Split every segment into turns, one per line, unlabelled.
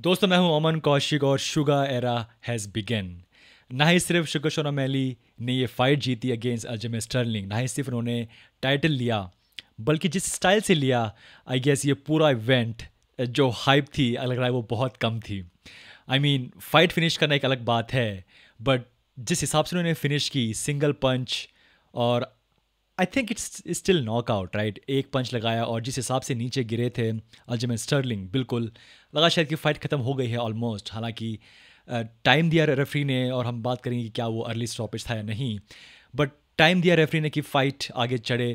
दोस्तों मैं हूं अमन कौशिक और शुगा एरा हैज़ बिगेन ना ही सिर्फ शुगर शोना मैली ने ये फाइट जीती अगेंस्ट अजमे स्टर्लिंग ना ही सिर्फ उन्होंने टाइटल लिया बल्कि जिस स्टाइल से लिया आई गेस ये पूरा इवेंट जो हाइप थी लग रहा है वो बहुत कम थी आई मीन फाइट फिनिश करना एक अलग बात है बट जिस हिसाब से उन्होंने फिनिश की सिंगल पंच और I think it's still knock out right एक पंच लगाया और जिस हिसाब से नीचे गिरे थे अल्जमैन स्टर्लिंग बिल्कुल लगा शायद कि फ़ाइट ख़त्म हो गई है ऑलमोस्ट हालांकि टाइम दिया रेफरी ने और हम बात करेंगे कि क्या वो अर्ली स्टॉपेज था या नहीं बट टाइम दिया रेफरी ने कि फ़ाइट आगे चढ़े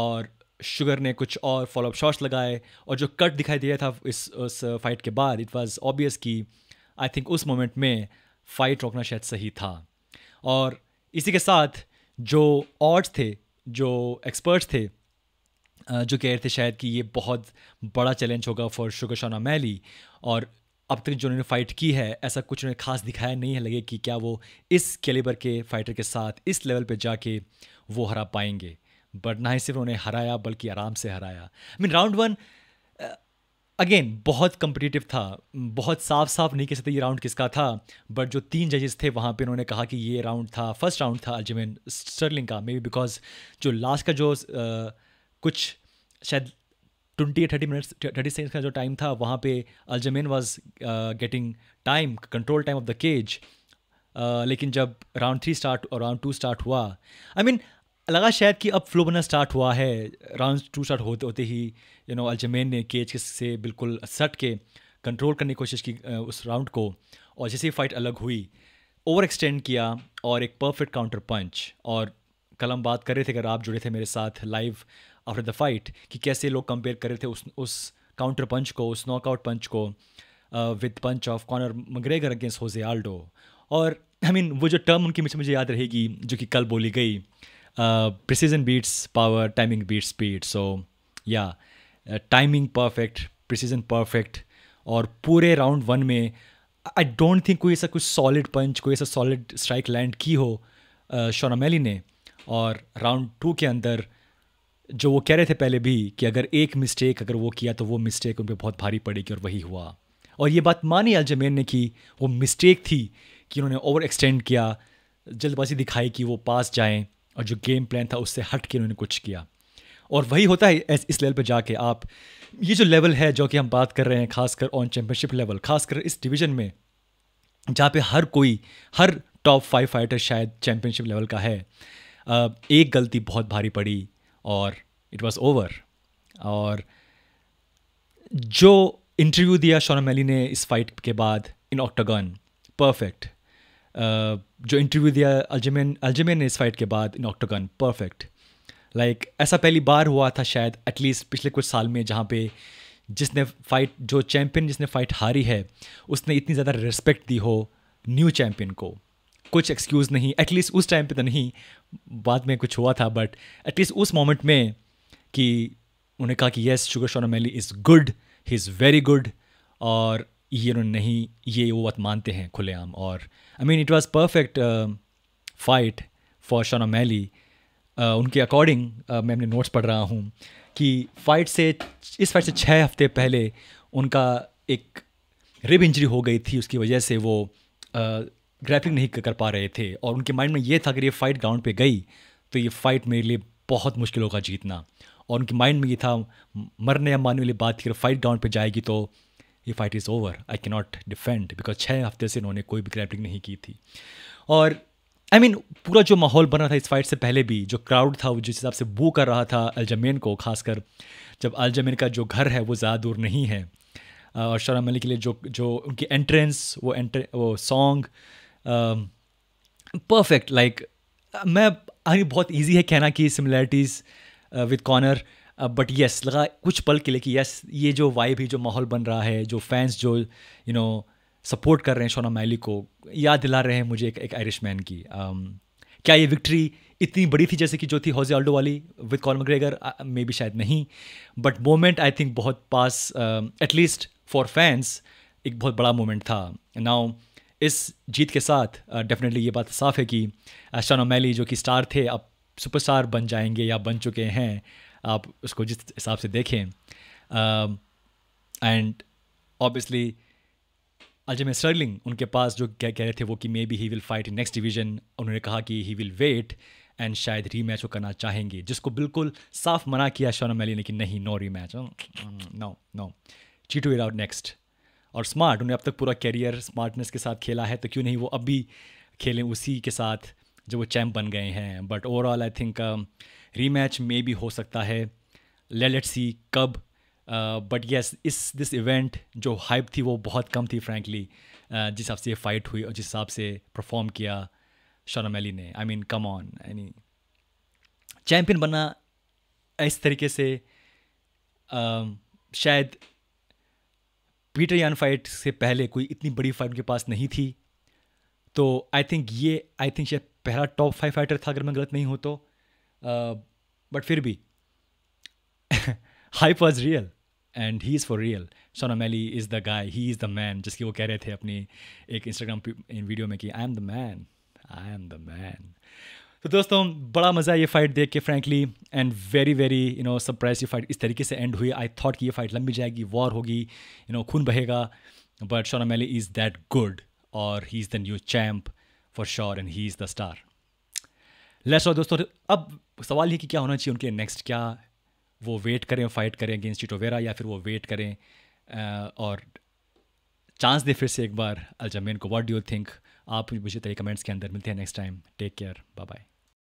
और शुगर ने कुछ और फॉलोअप शॉट्स लगाए और जो कट दिखाई दिया था इस उस फाइट के बाद इट वाज ऑब्वियस कि आई थिंक उस मोमेंट में फाइट रोकना शायद सही था और इसी के साथ जो ऑड्स थे जो एक्सपर्ट्स थे जो कह रहे थे शायद कि ये बहुत बड़ा चैलेंज होगा फॉर शुगशाना मैली और अब तक जो उन्होंने फ़ाइट की है ऐसा कुछ उन्हें खास दिखाया नहीं है लगे कि क्या वो इस कैलिबर के फाइटर के साथ इस लेवल पे जाके वो हरा पाएंगे बट ना ही सिर्फ उन्हें हराया बल्कि आराम से हराया I mean round one again बहुत कम्पिटिटिव था बहुत साफ साफ नहीं कह सकते ये राउंड किसका था बट जो तीन जजेस थे वहाँ पे उन्होंने कहा कि ये राउंड था फर्स्ट राउंड था अल्जमेन स्टर्लिंग का मे बी बिकॉज जो लास्ट का जो आ, कुछ शायद ट्वेंटी या थर्टी मिनट्स थर्टी सेकेंड्स का जो टाइम था वहाँ पे Aljamain was getting time control time of the cage लेकिन जब राउंड थ्री स्टार्ट और राउंड टू स्टार्ट हुआ आई I मीन mean, लगा शायद कि अब फ्लो बनना स्टार्ट हुआ है राउंड टू स्टार्ट होते होते ही यू नो अलजमैन ने केज से बिल्कुल सट के कंट्रोल करने की कोशिश की उस राउंड को और जैसे फाइट अलग हुई ओवर एक्सटेंड किया और एक परफेक्ट काउंटर पंच और कल हम बात कर रहे थे अगर आप जुड़े थे मेरे साथ लाइव आफ्टर द फाइट कि कैसे लोग कंपेयर कर रहे थे उस उस काउंटर पंच को उस नॉकआउट पंच को with punch of Conor McGregor against Jose Aldo और आई I मीन mean, वो जो टर्म उनकी मुझे मुझे याद रहेगी जो कि कल बोली गई precision uh, precision beats power, timing beats speed. So yeah, perfect uh, timing perfect और पूरे राउंड वन में आई डोंट थिंक कोई ऐसा कुछ सॉलिड पंच कोई ऐसा सॉलिड स्ट्राइक लैंड की हो मैली uh, ने और राउंड टू के अंदर जो वो कह रहे थे पहले भी कि अगर एक मिस्टेक अगर वो किया तो वो मिस्टेक उन पर बहुत भारी पड़ेगी और वही हुआ और ये बात मानी अलजमेन ने कि वो मिस्टेक थी कि उन्होंने ओवर एक्सटेंड किया जल्दबाजी दिखाई कि वो पास जाएं और जो गेम प्लान था उससे हट के उन्होंने कुछ किया और वही होता है इस लेवल पे जाके आप ये जो लेवल है जो कि हम बात कर रहे हैं खासकर ऑन चैम्पियनशिप लेवल खासकर इस डिवीज़न में जहाँ पे हर कोई हर टॉप फाइव फाइटर शायद चैम्पियनशिप लेवल का है एक गलती बहुत भारी पड़ी और इट वॉज़ ओवर और जो इंटरव्यू दिया शोना मैली ने इस फाइट के बाद इन ऑक्टागन परफेक्ट जो इंटरव्यू दिया अल्जमैन अल्जमैन ने इस फाइट के बाद इन ऑक्टोगन परफेक्ट लाइक ऐसा पहली बार हुआ था शायद एटलीस्ट पिछले कुछ साल में जहाँ पे जिसने फाइट जो चैम्पियन जिसने फाइट हारी है उसने इतनी ज़्यादा रिस्पेक्ट दी हो न्यू चैम्पियन को कुछ एक्सक्यूज़ नहीं एटलीस्ट उस टाइम पे तो नहीं बाद में कुछ हुआ था बट एटलीस्ट उस मोमेंट में कि उन्हें कहा कि yes Sugar Sean is good he is very good और ये नहीं ये वो बात मानते हैं खुलेआम और I mean it was perfect fight for Sean O'Malley उनके अकॉर्डिंग uh, मैं अपने नोट्स पढ़ रहा हूँ कि फाइट से इस फाइट से छः हफ्ते पहले उनका एक रिब इंजरी हो गई थी उसकी वजह से वो ग्रैपिंग uh, नहीं कर पा रहे थे और उनके माइंड में ये था कि ये फाइट ग्राउंड पे गई तो ये फाइट मेरे लिए बहुत मुश्किल होगा जीतना और उनके माइंड में ये था मरने या मानने वाली बात की अगर फाइट ग्राउंड पे जाएगी तो ये फाइट इज़ ओवर आई के नॉट डिफेंड बिकॉज छः हफ्ते से इन्होंने कोई भी ग्रैपलिंग नहीं की थी और आई I मीन mean, पूरा जो माहौल बना था इस फाइट से पहले भी जो क्राउड था वो जिस हिसाब से बू कर रहा था अलजमेन को खासकर जब अलजमेन का जो घर है वो ज़्यादा दूर नहीं है और शराब मलिक के लिए जो जो उनकी एंट्रेंस वो एंट्रे वो सॉन्ग परफेक्ट लाइक मैं आई बहुत इजी है कहना कि similarities with Conor but uh, yes yes, लगा कुछ पल के लिए कि यस ये जो वाइब ही जो माहौल बन रहा है जो फैंस जो यू नो सपोर्ट कर रहे हैं शोना मैली को याद दिला रहे हैं मुझे एक एक आयरिश मैन की um, क्या ये विक्ट्री इतनी बड़ी थी जैसे कि जो थी हौजे ऑल्डो वाली विद कॉल मग्रेगर मे बी शायद नहीं बट मोमेंट आई थिंक बहुत पास एटलीस्ट फॉर फैंस एक बहुत बड़ा मोमेंट था नाउ इस जीत के साथ डेफिनेटली uh, ये बात साफ है कि शोना uh, मैली जो कि स्टार थे अब सुपरस्टार बन जाएंगे या बन चुके हैं आप उसको जिस हिसाब से देखें एंड ऑब्वियसली अजय स्टर्लिंग उनके पास जो कह कह रहे थे वो कि may be he will fight in next division उन्होंने कहा कि ही विल वेट एंड शायद री मैच वो करना चाहेंगे जिसको बिल्कुल साफ मना किया शोना मैली ने कि नहीं no rematch no no चीटू इट आउट नेक्स्ट और स्मार्ट उन्हें अब तक पूरा कैरियर स्मार्टनेस के साथ खेला है तो क्यों नहीं वो अब भी खेलें उसी के साथ जो वो चैम्प बन गए हैं but overall I think rematch मे भी हो सकता है ले लेट सी कब बट uh, येस इस दिस इवेंट जो हाइप थी वो बहुत कम थी फ्रैंकली uh, जिस हिसाब से ये फाइट हुई और जिस हिसाब से परफॉर्म किया शरम अली ने आई मीन कम ऑन यानी चैम्पियन बनना इस तरीके से uh, शायद पीटर यान फाइट से पहले कोई इतनी बड़ी फाइट उनके पास नहीं थी तो आई थिंक ये आई थिंक शायद पहला टॉप फाइव फाइटर था अगर मैं गलत नहीं हो तो बट फिर भी hype was real and he is for real Sean O'Malley is the guy he is the man जिसकी वो कह रहे थे अपनी एक इंस्टाग्राम वीडियो में कि I am the man I am the man तो दोस्तों बड़ा मज़ा ये फाइट देख के frankly and very very you know surprise ये फाइट इस तरीके से एंड हुई आई थॉट कि ये फाइट लंबी जाएगी वॉर होगी यू नो खून बहेगा बट सोना मैली इज़ दैट गुड और he is the new champ for sure and he is the star let's और दोस्तों अब सवाल ये कि क्या होना चाहिए उनके नेक्स्ट क्या वो वेट करें फाइट करें अगेंस्ट टिटोवेरा या फिर वो वेट करें और चांस दे फिर से एक बार अलजमेन को व्हाट डू यू थिंक आप मुझे तेरे कमेंट्स के अंदर मिलते हैं next time take care bye bye